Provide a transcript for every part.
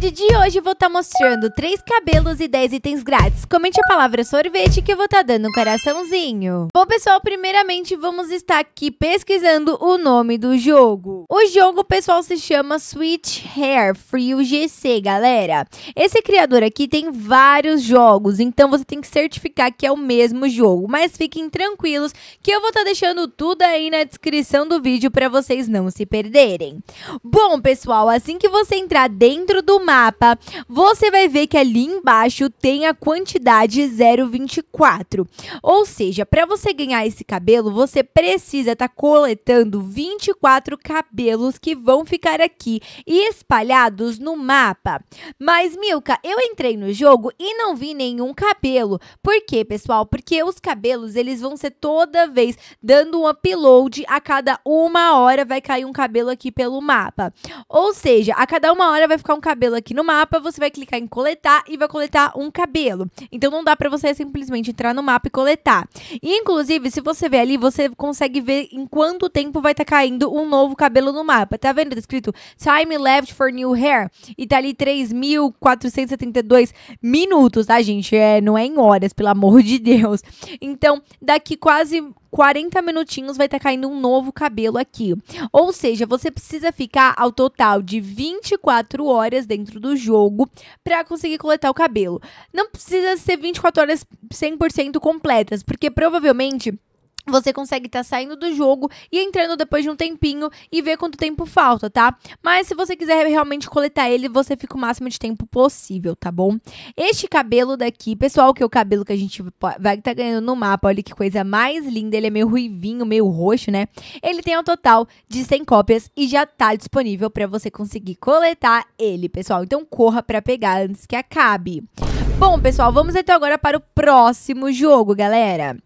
vídeo de hoje eu vou estar tá mostrando 3 cabelos e 10 itens grátis. Comente a palavra sorvete que eu vou estar tá dando um coraçãozinho. Bom, pessoal, primeiramente vamos estar aqui pesquisando o nome do jogo. O jogo, pessoal, se chama Sweet Hair Free UGC, galera. Esse criador aqui tem vários jogos, então você tem que certificar que é o mesmo jogo. Mas fiquem tranquilos que eu vou estar tá deixando tudo aí na descrição do vídeo para vocês não se perderem. Bom, pessoal, assim que você entrar dentro do mapa, você vai ver que ali embaixo tem a quantidade 0,24. Ou seja, para você ganhar esse cabelo, você precisa estar tá coletando 24 cabelos que vão ficar aqui e espalhados no mapa. Mas, Milka, eu entrei no jogo e não vi nenhum cabelo. Por quê, pessoal? Porque os cabelos, eles vão ser toda vez dando um upload a cada uma hora vai cair um cabelo aqui pelo mapa. Ou seja, a cada uma hora vai ficar um cabelo aqui aqui no mapa, você vai clicar em coletar e vai coletar um cabelo. Então não dá para você simplesmente entrar no mapa e coletar. E, inclusive, se você ver ali, você consegue ver em quanto tempo vai estar tá caindo um novo cabelo no mapa. Tá vendo? Tá escrito Time Left for New Hair. E tá ali 3.472 minutos, tá, gente? É, não é em horas, pelo amor de Deus. Então, daqui quase 40 minutinhos vai estar tá caindo um novo cabelo aqui. Ou seja, você precisa ficar ao total de 24 horas dentro do jogo para conseguir coletar o cabelo. Não precisa ser 24 horas 100% completas, porque provavelmente você consegue estar tá saindo do jogo e entrando depois de um tempinho e ver quanto tempo falta, tá? Mas se você quiser realmente coletar ele, você fica o máximo de tempo possível, tá bom? Este cabelo daqui, pessoal, que é o cabelo que a gente vai estar tá ganhando no mapa, olha que coisa mais linda, ele é meio ruivinho, meio roxo, né? Ele tem um total de 100 cópias e já tá disponível para você conseguir coletar ele, pessoal. Então corra para pegar antes que acabe. Bom, pessoal, vamos então agora para o próximo jogo, galera.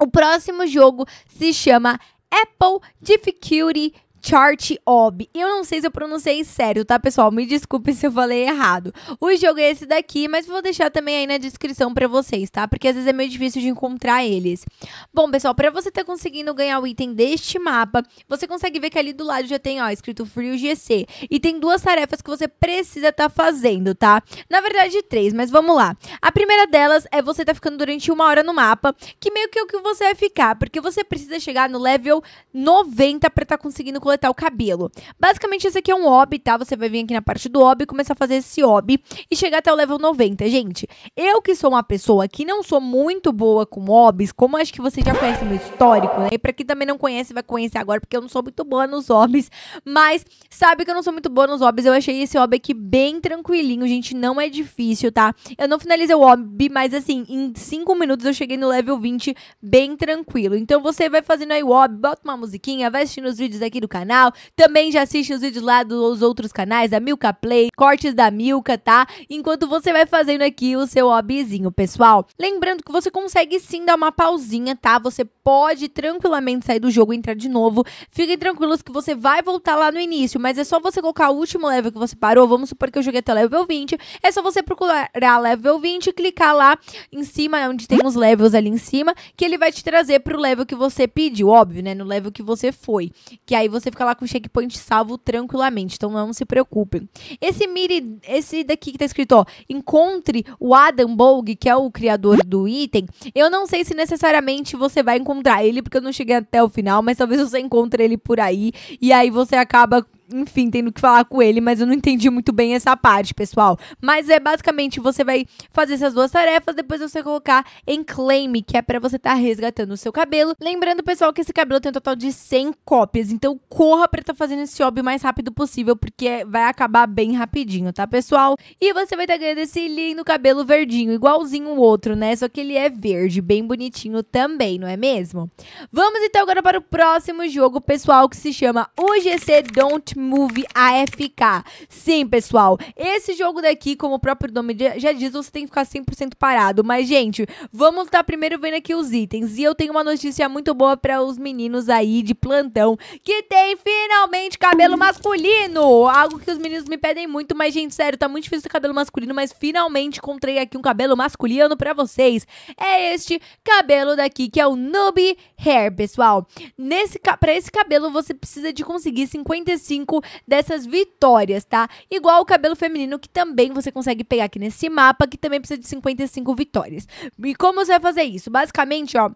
O próximo jogo se chama Apple Difficulty Chart Ob. Eu não sei se eu pronunciei sério, tá, pessoal? Me desculpe se eu falei errado. O jogo é esse daqui, mas vou deixar também aí na descrição para vocês, tá? Porque às vezes é meio difícil de encontrar eles. Bom, pessoal, para você tá conseguindo ganhar o item deste mapa, você consegue ver que ali do lado já tem, ó, escrito Free GC E tem duas tarefas que você precisa tá fazendo, tá? Na verdade, três, mas vamos lá. A primeira delas é você tá ficando durante uma hora no mapa, que meio que é o que você vai ficar, porque você precisa chegar no level 90 para tá conseguindo até o cabelo. Basicamente, esse aqui é um ob, tá? Você vai vir aqui na parte do e começar a fazer esse ob e chegar até o level 90. Gente, eu que sou uma pessoa que não sou muito boa com obis, como acho que você já conhece meu histórico, né? E pra quem também não conhece, vai conhecer agora, porque eu não sou muito boa nos obis, mas sabe que eu não sou muito boa nos obis. Eu achei esse ob aqui bem tranquilinho, gente, não é difícil, tá? Eu não finalizei o ob, mas assim, em 5 minutos eu cheguei no level 20 bem tranquilo. Então você vai fazendo aí o ob, bota uma musiquinha, vai assistindo os vídeos aqui do canal, canal. Também já assiste os vídeos lá dos outros canais, da Milka Play, cortes da Milka, tá? Enquanto você vai fazendo aqui o seu hobbyzinho, pessoal. Lembrando que você consegue sim dar uma pausinha, tá? Você pode tranquilamente sair do jogo e entrar de novo. Fiquem tranquilos que você vai voltar lá no início, mas é só você colocar o último level que você parou. Vamos supor que eu joguei até o level 20. É só você procurar level 20, clicar lá em cima, onde tem os levels ali em cima, que ele vai te trazer pro level que você pediu, óbvio, né? No level que você foi. Que aí você ficar fica lá com o checkpoint salvo tranquilamente, então não se preocupem. Esse mire, esse daqui que tá escrito, ó, encontre o Adam Bogue, que é o criador do item, eu não sei se necessariamente você vai encontrar ele, porque eu não cheguei até o final, mas talvez você encontre ele por aí, e aí você acaba enfim, tendo que falar com ele, mas eu não entendi muito bem essa parte, pessoal. Mas é basicamente você vai fazer essas duas tarefas, depois você colocar em claim, que é para você estar tá resgatando o seu cabelo. Lembrando, pessoal, que esse cabelo tem um total de 100 cópias, então corra para estar tá fazendo esse job o mais rápido possível, porque vai acabar bem rapidinho, tá, pessoal? E você vai estar tá ganhando esse lindo cabelo verdinho, igualzinho o outro, né? Só que ele é verde, bem bonitinho também, não é mesmo? Vamos então agora para o próximo jogo, pessoal, que se chama UGC Don't Move AFK. Sim, pessoal, esse jogo daqui, como o próprio nome já diz, você tem que ficar 100% parado. Mas, gente, vamos estar tá primeiro vendo aqui os itens. E eu tenho uma notícia muito boa para os meninos aí de plantão, que tem finalmente cabelo masculino. Algo que os meninos me pedem muito, mas, gente, sério, tá muito difícil ter cabelo masculino, mas finalmente encontrei aqui um cabelo masculino para vocês. É este cabelo daqui, que é o Noob Hair, pessoal. Nesse, pra esse cabelo, você precisa de conseguir 55 dessas vitórias, tá? Igual o cabelo feminino, que também você consegue pegar aqui nesse mapa, que também precisa de 55 vitórias. E como você vai fazer isso? Basicamente, ó.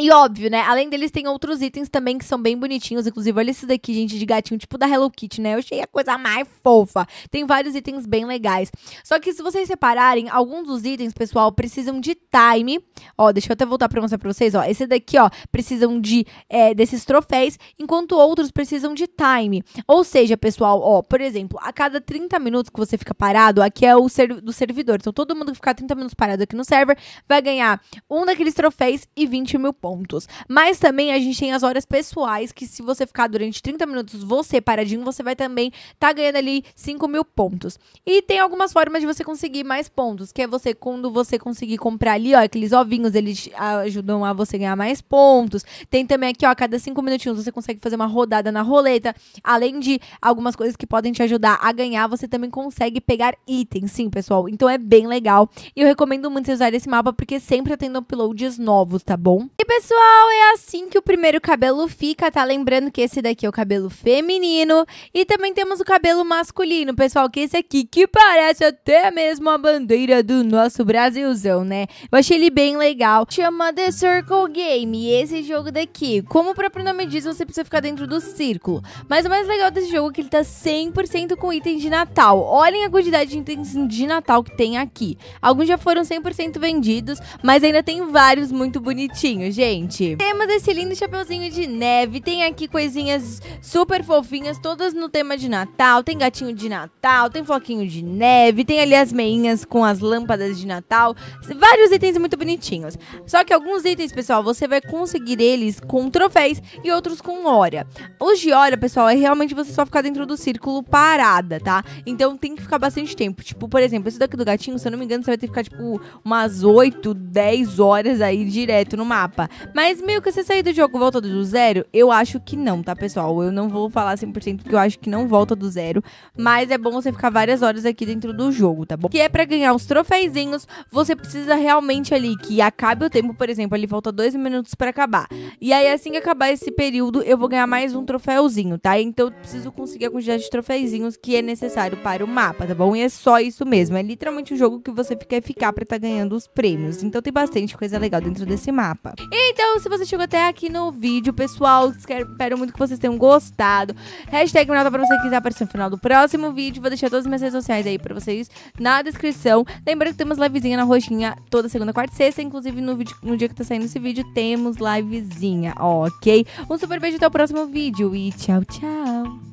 E óbvio, né? Além deles, tem outros itens também que são bem bonitinhos. Inclusive, olha esse daqui, gente, de gatinho, tipo da Hello Kitty, né? Eu achei a coisa mais fofa. Tem vários itens bem legais. Só que se vocês separarem, alguns dos itens, pessoal, precisam de time. Ó, deixa eu até voltar pra mostrar pra vocês, ó. Esse daqui, ó, precisam de é, desses troféus, enquanto outros precisam de time. Ou seja, pessoal, ó, por exemplo, a cada 30 minutos que você fica parado, aqui é o ser do servidor. Então, todo mundo que ficar 30 minutos parado aqui no server vai ganhar um daqueles troféus e 20 mil pontos pontos. Mas também a gente tem as horas pessoais, que se você ficar durante 30 minutos, você paradinho, você vai também tá ganhando ali 5 mil pontos. E tem algumas formas de você conseguir mais pontos, que é você, quando você conseguir comprar ali, ó, aqueles ovinhos, eles ajudam a você ganhar mais pontos. Tem também aqui, ó, a cada 5 minutinhos você consegue fazer uma rodada na roleta. Além de algumas coisas que podem te ajudar a ganhar, você também consegue pegar itens, sim, pessoal. Então é bem legal. E eu recomendo muito você usar esse mapa, porque sempre tá tendo uploads novos, tá bom? E, pessoal, é assim que o primeiro cabelo fica, tá? Lembrando que esse daqui é o cabelo feminino e também temos o cabelo masculino, pessoal, que esse aqui que parece até mesmo a bandeira do nosso Brasilzão, né? Eu achei ele bem legal. Chama The Circle Game, esse jogo daqui. Como o próprio nome diz, você precisa ficar dentro do círculo. Mas o mais legal desse jogo é que ele tá 100% com itens de Natal. Olhem a quantidade de itens de Natal que tem aqui. Alguns já foram 100% vendidos, mas ainda tem vários muito bonitinhos, gente gente. Temos esse lindo chapeuzinho de neve, tem aqui coisinhas super fofinhas, todas no tema de Natal. Tem gatinho de Natal, tem floquinho de neve, tem ali as meinhas com as lâmpadas de Natal. Vários itens muito bonitinhos. Só que alguns itens, pessoal, você vai conseguir eles com troféis e outros com hora. Os de hora, pessoal, é realmente você só ficar dentro do círculo parada, tá? Então tem que ficar bastante tempo. Tipo, por exemplo, esse daqui do gatinho, se eu não me engano, você vai ter que ficar, tipo, umas 8, 10 horas aí direto no mapa. Mas meio que você sair do jogo volta do zero, eu acho que não, tá, pessoal? Eu não vou falar 100% porque eu acho que não volta do zero. Mas é bom você ficar várias horas aqui dentro do jogo, tá bom? Que é para ganhar uns trofeizinhos, você precisa realmente ali que acabe o tempo, por exemplo, ali falta dois minutos para acabar. E aí assim que acabar esse período, eu vou ganhar mais um troféuzinho, tá? Então eu preciso conseguir a quantidade de trofeizinhos que é necessário para o mapa, tá bom? E é só isso mesmo. É literalmente o um jogo que você quer é ficar para estar tá ganhando os prêmios. Então tem bastante coisa legal dentro desse mapa. E então, se você chegou até aqui no vídeo, pessoal, espero muito que vocês tenham gostado. Hashtag Minota pra você que quiser aparecer no final do próximo vídeo. Vou deixar todas as minhas redes sociais aí pra vocês na descrição. Lembrando que temos livezinha na roxinha toda segunda, quarta e sexta. Inclusive, no, vídeo, no dia que tá saindo esse vídeo, temos livezinha, ok? Um super beijo até o próximo vídeo e tchau, tchau!